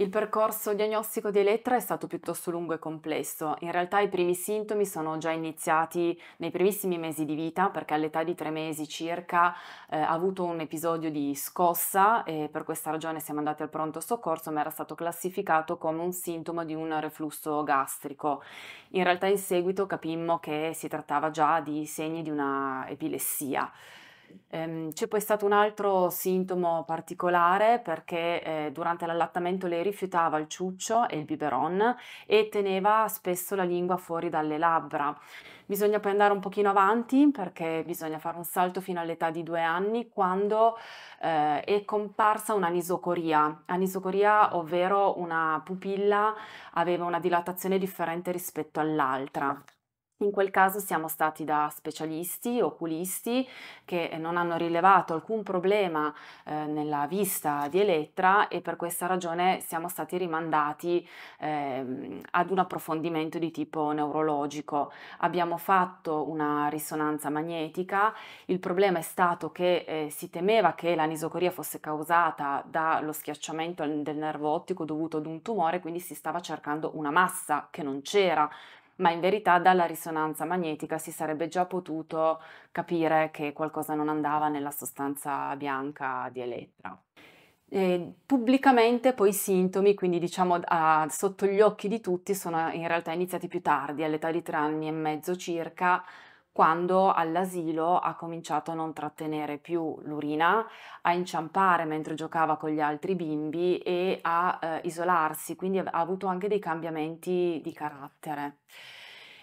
Il percorso diagnostico di Elettra è stato piuttosto lungo e complesso. In realtà i primi sintomi sono già iniziati nei primissimi mesi di vita, perché all'età di tre mesi circa eh, ha avuto un episodio di scossa e per questa ragione siamo andati al pronto soccorso, ma era stato classificato come un sintomo di un reflusso gastrico. In realtà in seguito capimmo che si trattava già di segni di una epilessia. Ehm, c'è poi stato un altro sintomo particolare perché eh, durante l'allattamento lei rifiutava il ciuccio e il biberon e teneva spesso la lingua fuori dalle labbra. Bisogna poi andare un pochino avanti perché bisogna fare un salto fino all'età di due anni quando eh, è comparsa un'anisocoria. Anisocoria, ovvero una pupilla aveva una dilatazione differente rispetto all'altra. In quel caso siamo stati da specialisti, oculisti, che eh, non hanno rilevato alcun problema eh, nella vista di Elettra e per questa ragione siamo stati rimandati eh, ad un approfondimento di tipo neurologico. Abbiamo fatto una risonanza magnetica, il problema è stato che eh, si temeva che l'anisocoria fosse causata dallo schiacciamento del nervo ottico dovuto ad un tumore, quindi si stava cercando una massa che non c'era, ma in verità dalla risonanza magnetica si sarebbe già potuto capire che qualcosa non andava nella sostanza bianca di Elettra. E pubblicamente poi i sintomi, quindi diciamo a, sotto gli occhi di tutti, sono in realtà iniziati più tardi, all'età di tre anni e mezzo circa, quando all'asilo ha cominciato a non trattenere più l'urina, a inciampare mentre giocava con gli altri bimbi e a eh, isolarsi, quindi ha avuto anche dei cambiamenti di carattere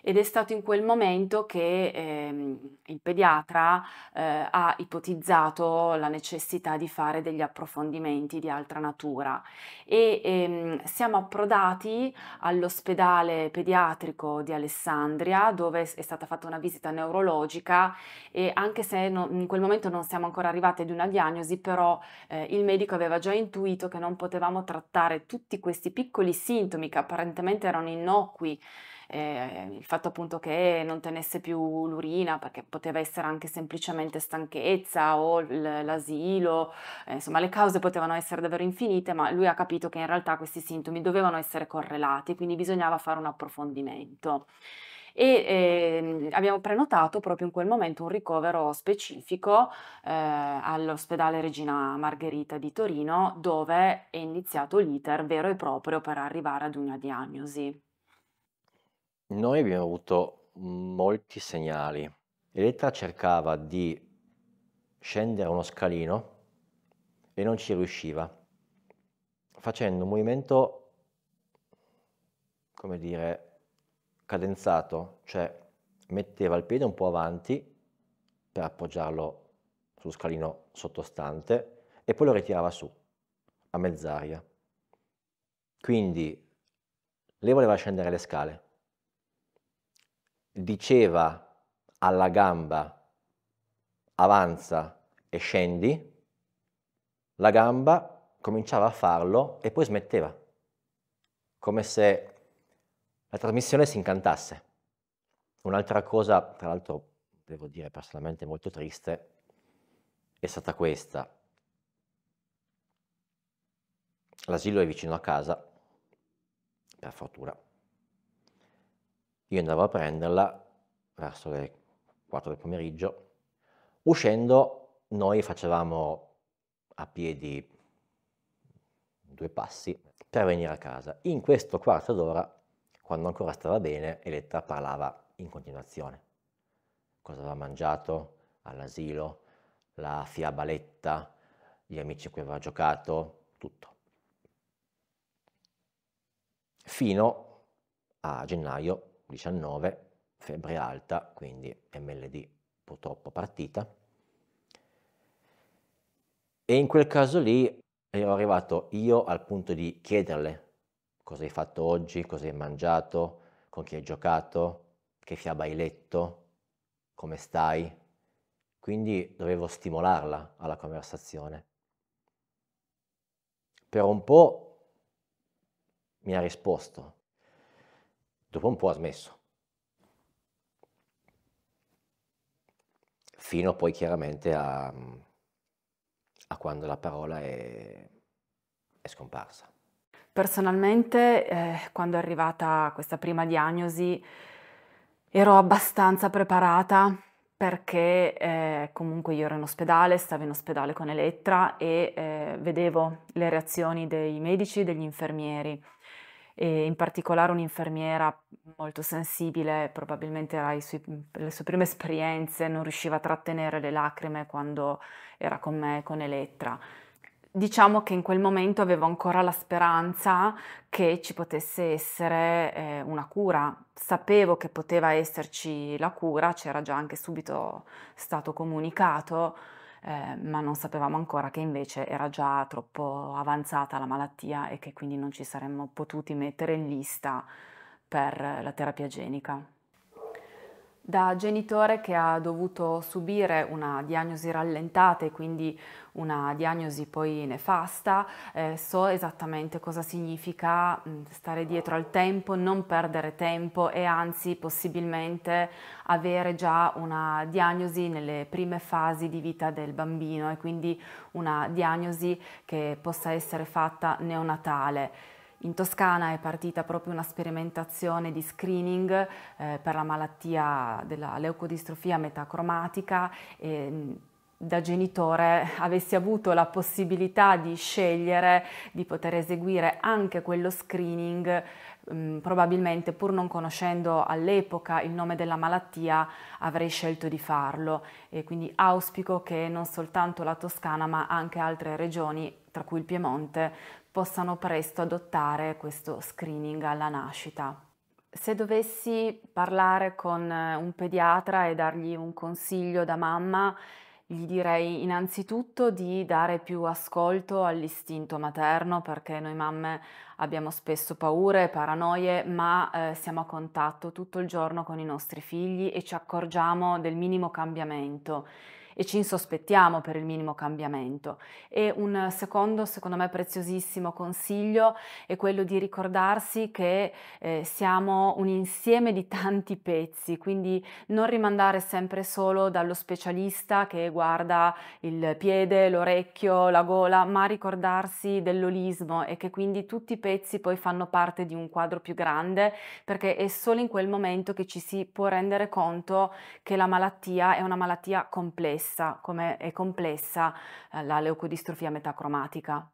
ed è stato in quel momento che ehm, il pediatra eh, ha ipotizzato la necessità di fare degli approfondimenti di altra natura e ehm, siamo approdati all'ospedale pediatrico di Alessandria dove è stata fatta una visita neurologica e anche se no, in quel momento non siamo ancora arrivati ad una diagnosi però eh, il medico aveva già intuito che non potevamo trattare tutti questi piccoli sintomi che apparentemente erano innocui eh, il fatto appunto che non tenesse più l'urina perché poteva essere anche semplicemente stanchezza o l'asilo, eh, insomma le cause potevano essere davvero infinite, ma lui ha capito che in realtà questi sintomi dovevano essere correlati, quindi bisognava fare un approfondimento e eh, abbiamo prenotato proprio in quel momento un ricovero specifico eh, all'ospedale Regina Margherita di Torino dove è iniziato l'iter vero e proprio per arrivare ad una diagnosi. Noi abbiamo avuto molti segnali. Eletta cercava di scendere uno scalino e non ci riusciva, facendo un movimento, come dire, cadenzato, cioè metteva il piede un po' avanti per appoggiarlo sullo scalino sottostante e poi lo ritirava su, a mezz'aria. Quindi lei voleva scendere le scale, diceva alla gamba avanza e scendi, la gamba cominciava a farlo e poi smetteva, come se la trasmissione si incantasse. Un'altra cosa, tra l'altro devo dire personalmente molto triste, è stata questa. L'asilo è vicino a casa, per fortuna. Io andavo a prenderla verso le 4 del pomeriggio. Uscendo noi facevamo a piedi due passi per venire a casa. In questo quarto d'ora, quando ancora stava bene, Eletta parlava in continuazione. Cosa aveva mangiato all'asilo, la fiabaletta, gli amici a cui aveva giocato, tutto. Fino a gennaio 19, febbre alta, quindi MLD purtroppo partita. E in quel caso lì ero arrivato io al punto di chiederle cosa hai fatto oggi, cosa hai mangiato, con chi hai giocato, che fiaba hai letto, come stai. Quindi dovevo stimolarla alla conversazione. Per un po' mi ha risposto, Dopo un po' ha smesso. Fino poi chiaramente a, a quando la parola è, è scomparsa. Personalmente, eh, quando è arrivata questa prima diagnosi, ero abbastanza preparata perché eh, comunque io ero in ospedale, stavo in ospedale con Elettra e eh, vedevo le reazioni dei medici e degli infermieri e in particolare un'infermiera molto sensibile, probabilmente era sui, le sue prime esperienze, non riusciva a trattenere le lacrime quando era con me, con Elettra. Diciamo che in quel momento avevo ancora la speranza che ci potesse essere eh, una cura. Sapevo che poteva esserci la cura, c'era già anche subito stato comunicato, eh, ma non sapevamo ancora che invece era già troppo avanzata la malattia e che quindi non ci saremmo potuti mettere in lista per la terapia genica. Da genitore che ha dovuto subire una diagnosi rallentata e quindi una diagnosi poi nefasta, eh, so esattamente cosa significa mm, stare dietro al tempo, non perdere tempo e anzi possibilmente avere già una diagnosi nelle prime fasi di vita del bambino e quindi una diagnosi che possa essere fatta neonatale. In Toscana è partita proprio una sperimentazione di screening eh, per la malattia della leucodistrofia metacromatica. E, mm, da genitore avessi avuto la possibilità di scegliere di poter eseguire anche quello screening, mm, probabilmente pur non conoscendo all'epoca il nome della malattia avrei scelto di farlo e quindi auspico che non soltanto la Toscana ma anche altre regioni, tra cui il Piemonte, possano presto adottare questo screening alla nascita. Se dovessi parlare con eh, un pediatra e dargli un consiglio da mamma, gli direi innanzitutto di dare più ascolto all'istinto materno perché noi mamme abbiamo spesso paure, paranoie, ma eh, siamo a contatto tutto il giorno con i nostri figli e ci accorgiamo del minimo cambiamento e ci insospettiamo per il minimo cambiamento. E un secondo, secondo me, preziosissimo consiglio è quello di ricordarsi che eh, siamo un insieme di tanti pezzi, quindi non rimandare sempre solo dallo specialista che guarda il piede, l'orecchio, la gola, ma ricordarsi dell'olismo e che quindi tutti i pezzi poi fanno parte di un quadro più grande perché è solo in quel momento che ci si può rendere conto che la malattia è una malattia complessa complessa come è complessa eh, la leucodistrofia metacromatica.